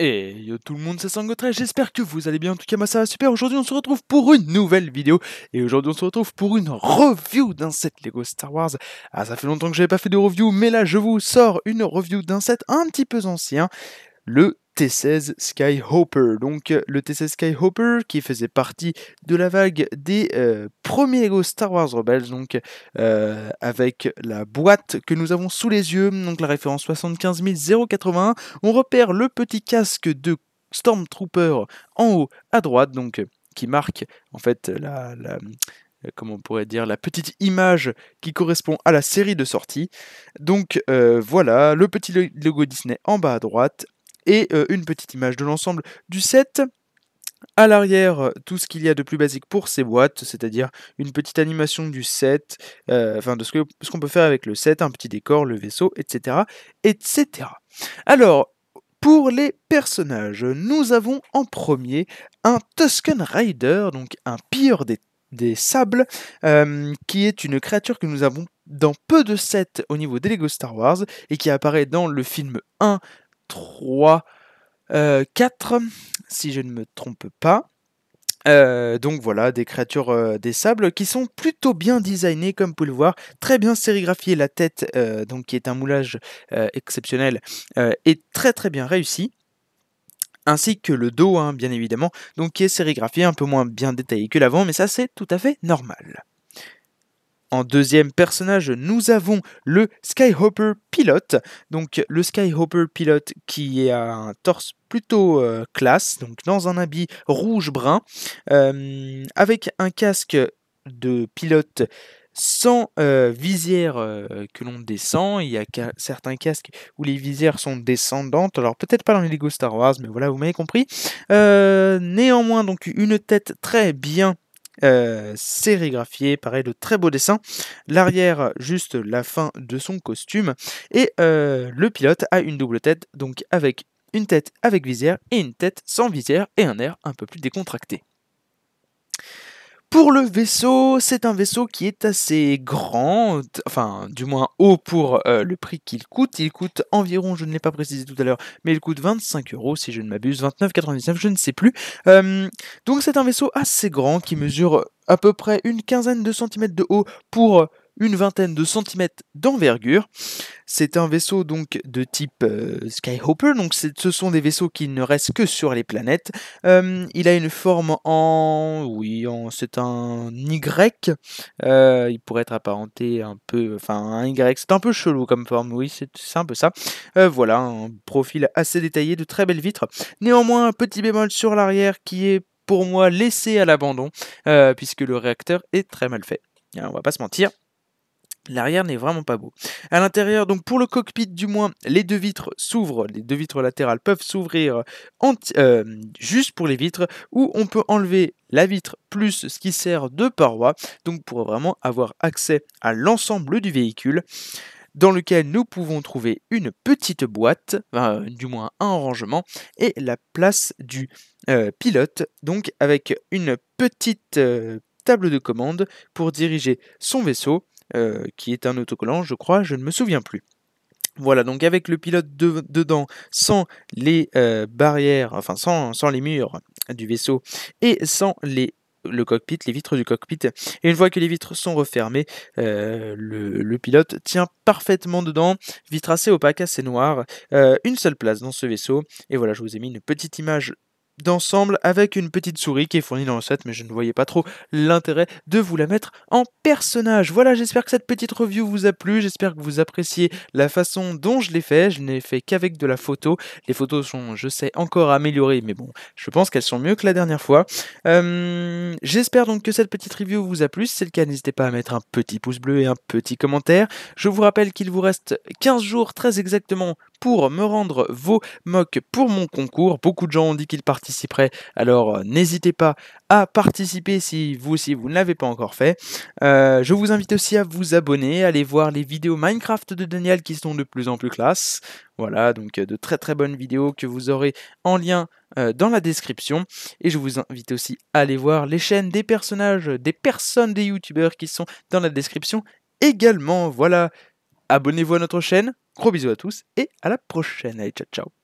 Et yo tout le monde, c'est Sangotra, j'espère que vous allez bien, en tout cas moi ça va super, aujourd'hui on se retrouve pour une nouvelle vidéo, et aujourd'hui on se retrouve pour une review d'un set Lego Star Wars, ah ça fait longtemps que n'avais pas fait de review, mais là je vous sors une review d'un set un petit peu ancien, le T16 Skyhopper. Donc euh, le T16 Skyhopper qui faisait partie de la vague des euh, premiers Lego Star Wars Rebels, donc euh, avec la boîte que nous avons sous les yeux, donc la référence 75 On repère le petit casque de Stormtrooper en haut à droite, donc qui marque en fait la, comment on pourrait dire, la petite image qui correspond à la série de sortie. Donc voilà, le petit logo Disney en bas à droite, et euh, une petite image de l'ensemble du set. À l'arrière, euh, tout ce qu'il y a de plus basique pour ces boîtes, c'est-à-dire une petite animation du set, euh, enfin de ce qu'on ce peut faire avec le set, un petit décor, le vaisseau, etc. etc. Alors, pour les personnages, nous avons en premier un Tusken Rider, donc un pire des sables, qui est une créature que nous avons dans peu de sets au niveau des Lego Star Wars et qui apparaît dans le film 1 3, 4, euh, si je ne me trompe pas. Euh, donc voilà, des créatures euh, des sables qui sont plutôt bien designées, comme vous pouvez le voir, très bien sérigraphiées. La tête, donc qui est un moulage exceptionnel, est très très bien réussi. Ainsi que le dos, hein, bien évidemment, donc qui est sérigraphié, un peu moins bien détaillé que l'avant, mais ça c'est tout à fait normal. En deuxième personnage, nous avons le Skyhopper pilote. Donc le Skyhopper pilote qui a un torse plutôt euh, classe, donc dans un habit rouge-brun, euh, avec un casque de pilote sans euh, visière que l'on descend. Il y a certains casques où les visières sont descendantes. Alors peut-être pas dans les Lego Star Wars, mais voilà, vous m'avez compris. néanmoins, donc une tête très bien euh, sérigraphié, pareil, de très beau dessin L'arrière, juste la fin de son costume. Et euh, le pilote a une double tête, donc avec une tête avec visière et une tête sans visière et un air un peu plus décontracté. Pour le vaisseau, c'est un vaisseau qui est assez grand, enfin du moins haut pour euh, le prix qu'il coûte. Il coûte environ, je ne l'ai pas précisé tout à l'heure, mais il coûte 25 euros si je ne m'abuse, 29,99, je ne sais plus. donc c'est un vaisseau assez grand qui mesure à peu près une quinzaine de centimètres de haut pour une vingtaine de centimètres d'envergure. C'est un vaisseau donc de type euh, Skyhopper, donc ce sont des vaisseaux qui ne restent que sur les planètes. Euh, il a une forme en... oui, c'est un Y. Euh, il pourrait être apparenté un peu... enfin un Y, c'est un peu chelou comme forme, oui, c'est un peu ça. voilà, un profil assez détaillé, de très belles vitres. Néanmoins, un petit bémol sur l'arrière qui est pour moi laissé à l'abandon, puisque le réacteur est très mal fait. Hein, on va pas se mentir, L'arrière n'est vraiment pas beau. À l'intérieur, donc pour le cockpit du moins, les deux vitres s'ouvrent, les deux vitres latérales peuvent s'ouvrir euh, juste pour les vitres, ou on peut enlever la vitre plus ce qui sert de paroi, donc pour vraiment avoir accès à l'ensemble du véhicule dans lequel nous pouvons trouver une petite boîte, du moins un rangement, et la place du euh, pilote, donc avec une petite euh, table de commande pour diriger son vaisseau euh, qui est un autocollant, je crois, je ne me souviens plus. Voilà, donc avec le pilote dedans, sans les euh, barrières, enfin sans, les murs du vaisseau et sans les le cockpit, les vitres du cockpit. Et une fois que les vitres sont refermées, euh, le, pilote tient parfaitement dedans. Vitre assez opaque, assez noire. une seule place dans ce vaisseau. Et voilà, je vous ai mis une petite image d'ensemble avec une petite souris qui est fournie dans le set, mais je ne voyais pas trop l'intérêt de vous la mettre en personnage. Voilà, j'espère que cette petite review vous a plu, j'espère que vous appréciez la façon dont je l'ai fait, je n'ai fait qu'avec de la photo, les photos sont, je sais, encore améliorées, mais bon, je pense qu'elles sont mieux que la dernière fois. Euh, j'espère donc que cette petite review vous a plu, si c'est le cas, n'hésitez pas à mettre un petit pouce bleu et un petit commentaire. Je vous rappelle qu'il vous reste 15 jours très exactement pour me rendre vos mocks pour mon concours. Beaucoup de gens ont dit qu'ils participeraient, alors euh, n'hésitez pas à participer si vous aussi vous ne l'avez pas encore fait. Euh, je vous invite aussi à vous abonner, à aller voir les vidéos Minecraft de Daniel qui sont de plus en plus classe. Voilà, donc euh, de très très bonnes vidéos que vous aurez en lien dans la description. Et je vous invite aussi à aller voir les chaînes des personnages, des personnes, des youtubeurs qui sont dans la description également. Voilà, abonnez-vous à notre chaîne. Gros bisous à tous et à la prochaine. Allez, ciao, ciao.